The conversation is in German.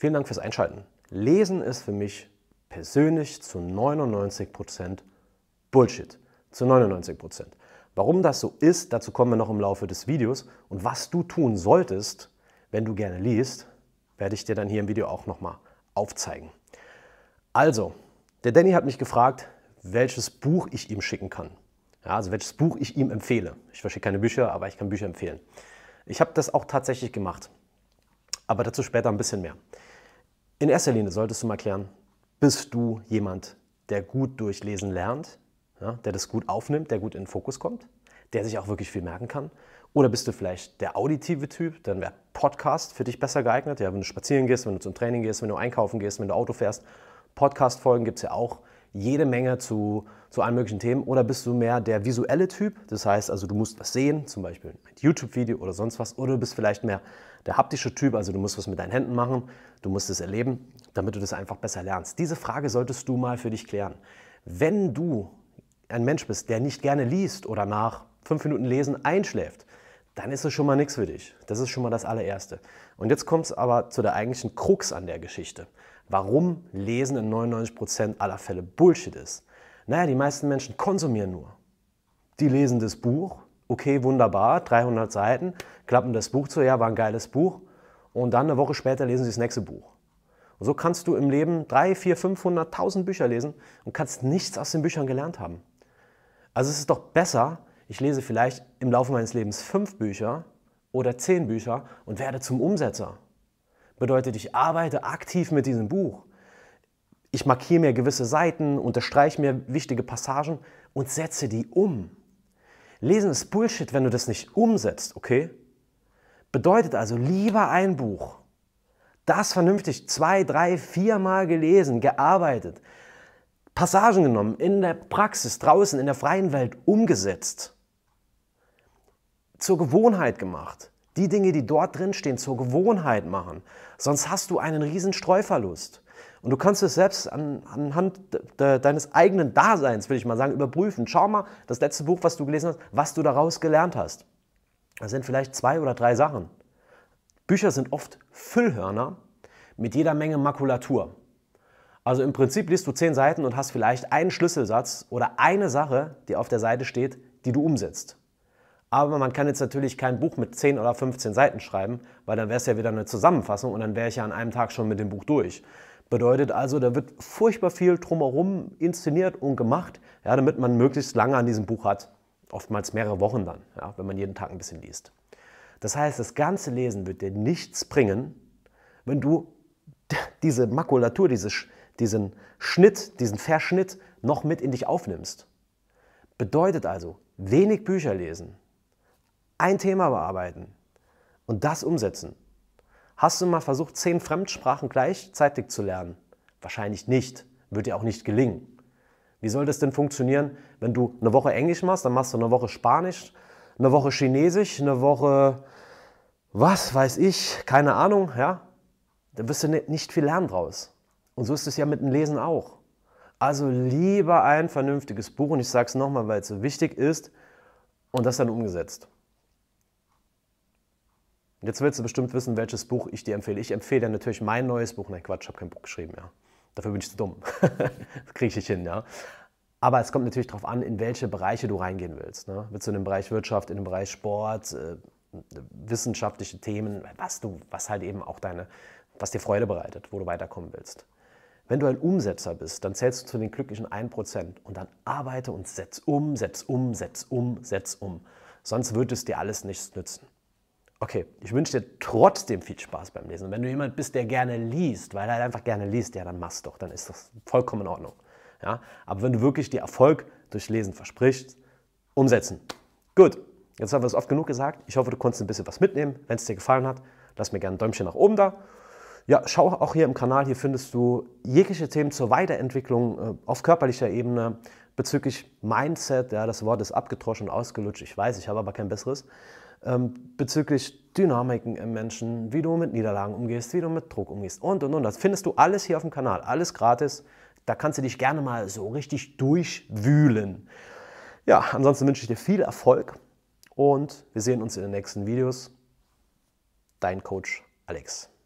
Vielen Dank fürs Einschalten. Lesen ist für mich persönlich zu 99% Bullshit. Zu 99%. Warum das so ist, dazu kommen wir noch im Laufe des Videos. Und was du tun solltest, wenn du gerne liest, werde ich dir dann hier im Video auch nochmal aufzeigen. Also, der Danny hat mich gefragt, welches Buch ich ihm schicken kann. Ja, also welches Buch ich ihm empfehle. Ich verschicke keine Bücher, aber ich kann Bücher empfehlen. Ich habe das auch tatsächlich gemacht. Aber dazu später ein bisschen mehr. In erster Linie solltest du mal klären, bist du jemand, der gut durchlesen lernt, ja, der das gut aufnimmt, der gut in den Fokus kommt, der sich auch wirklich viel merken kann? Oder bist du vielleicht der auditive Typ, dann wäre Podcast für dich besser geeignet. Ja, wenn du spazieren gehst, wenn du zum Training gehst, wenn du einkaufen gehst, wenn du Auto fährst. Podcast-Folgen gibt es ja auch jede Menge zu, zu allen möglichen Themen? Oder bist du mehr der visuelle Typ? Das heißt also, du musst was sehen, zum Beispiel ein YouTube-Video oder sonst was. Oder du bist vielleicht mehr der haptische Typ, also du musst was mit deinen Händen machen, du musst es erleben, damit du das einfach besser lernst. Diese Frage solltest du mal für dich klären. Wenn du ein Mensch bist, der nicht gerne liest oder nach fünf Minuten Lesen einschläft, dann ist es schon mal nichts für dich. Das ist schon mal das allererste. Und jetzt kommt es aber zu der eigentlichen Krux an der Geschichte warum Lesen in 99% aller Fälle Bullshit ist. Naja, die meisten Menschen konsumieren nur. Die lesen das Buch, okay, wunderbar, 300 Seiten, klappen das Buch zu, ja, war ein geiles Buch. Und dann eine Woche später lesen sie das nächste Buch. Und so kannst du im Leben 3, 4, 500, 1000 Bücher lesen und kannst nichts aus den Büchern gelernt haben. Also es ist doch besser, ich lese vielleicht im Laufe meines Lebens fünf Bücher oder zehn Bücher und werde zum Umsetzer bedeutet, ich arbeite aktiv mit diesem Buch. Ich markiere mir gewisse Seiten, unterstreiche mir wichtige Passagen und setze die um. Lesen ist Bullshit, wenn du das nicht umsetzt, okay? Bedeutet also lieber ein Buch, das vernünftig zwei, drei, vier Mal gelesen, gearbeitet, Passagen genommen, in der Praxis, draußen, in der freien Welt umgesetzt, zur Gewohnheit gemacht, die Dinge, die dort drin stehen, zur Gewohnheit machen. Sonst hast du einen riesen Streuverlust. Und du kannst es selbst an, anhand de, deines eigenen Daseins, will ich mal sagen, überprüfen. Schau mal das letzte Buch, was du gelesen hast, was du daraus gelernt hast. Das sind vielleicht zwei oder drei Sachen. Bücher sind oft Füllhörner mit jeder Menge Makulatur. Also im Prinzip liest du zehn Seiten und hast vielleicht einen Schlüsselsatz oder eine Sache, die auf der Seite steht, die du umsetzt. Aber man kann jetzt natürlich kein Buch mit 10 oder 15 Seiten schreiben, weil dann wäre es ja wieder eine Zusammenfassung und dann wäre ich ja an einem Tag schon mit dem Buch durch. Bedeutet also, da wird furchtbar viel drumherum inszeniert und gemacht, ja, damit man möglichst lange an diesem Buch hat. Oftmals mehrere Wochen dann, ja, wenn man jeden Tag ein bisschen liest. Das heißt, das ganze Lesen wird dir nichts bringen, wenn du diese Makulatur, diese, diesen Schnitt, diesen Verschnitt noch mit in dich aufnimmst. Bedeutet also, wenig Bücher lesen ein Thema bearbeiten und das umsetzen. Hast du mal versucht, zehn Fremdsprachen gleichzeitig zu lernen? Wahrscheinlich nicht. Wird dir auch nicht gelingen. Wie soll das denn funktionieren, wenn du eine Woche Englisch machst, dann machst du eine Woche Spanisch, eine Woche Chinesisch, eine Woche was weiß ich, keine Ahnung, ja? Da wirst du nicht viel lernen draus. Und so ist es ja mit dem Lesen auch. Also lieber ein vernünftiges Buch und ich sage es nochmal, weil es so wichtig ist und das dann umgesetzt. Jetzt willst du bestimmt wissen, welches Buch ich dir empfehle. Ich empfehle dir natürlich mein neues Buch. Nein, Quatsch, ich habe kein Buch geschrieben, ja. Dafür bin ich zu dumm. das kriege ich nicht hin, ja. Aber es kommt natürlich darauf an, in welche Bereiche du reingehen willst. Ne? Willst du in den Bereich Wirtschaft, in den Bereich Sport, äh, wissenschaftliche Themen, was du, was halt eben auch deine, was dir Freude bereitet, wo du weiterkommen willst. Wenn du ein Umsetzer bist, dann zählst du zu den glücklichen 1% und dann arbeite und setz um, setz um, setz um, setz um. Sonst wird es dir alles nichts nützen. Okay, ich wünsche dir trotzdem viel Spaß beim Lesen. Und wenn du jemand bist, der gerne liest, weil er halt einfach gerne liest, ja, dann mach's doch, dann ist das vollkommen in Ordnung. Ja? Aber wenn du wirklich dir Erfolg durch Lesen versprichst, umsetzen. Gut, jetzt haben wir es oft genug gesagt. Ich hoffe, du konntest ein bisschen was mitnehmen. Wenn es dir gefallen hat, lass mir gerne ein Däumchen nach oben da. Ja, schau auch hier im Kanal, hier findest du jegliche Themen zur Weiterentwicklung äh, auf körperlicher Ebene bezüglich Mindset. Ja, das Wort ist abgetroschen und ausgelutscht, ich weiß, ich habe aber kein besseres. Ähm, bezüglich Dynamiken im Menschen, wie du mit Niederlagen umgehst, wie du mit Druck umgehst und und und. Das findest du alles hier auf dem Kanal, alles gratis. Da kannst du dich gerne mal so richtig durchwühlen. Ja, ansonsten wünsche ich dir viel Erfolg und wir sehen uns in den nächsten Videos. Dein Coach Alex.